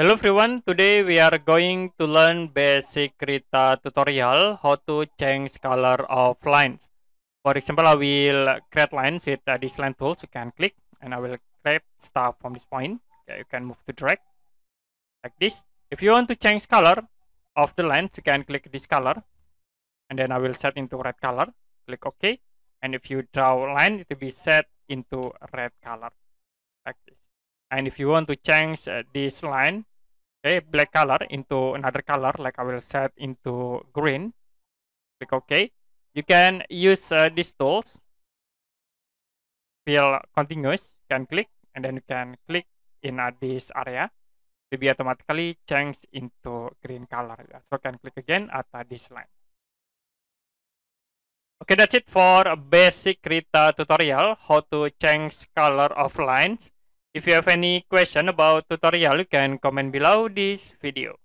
Hello everyone, today we are going to learn basic Krita tutorial how to change color of lines. For example, I will create lines with uh, this line tool, so you can click and I will create stuff from this point. Okay, you can move to drag like this. If you want to change color of the lines, you can click this color and then I will set into red color. Click OK and if you draw line, it will be set into red color like this. and if you want to change uh, this line okay black color into another color like i will set into green click ok you can use uh, these tools fill continuous you can click and then you can click in uh, this area to be automatically change into green color so you can click again at uh, this line okay that's it for a basic Krita tutorial how to change color of lines If you have any question about tutorial, you can comment below this video.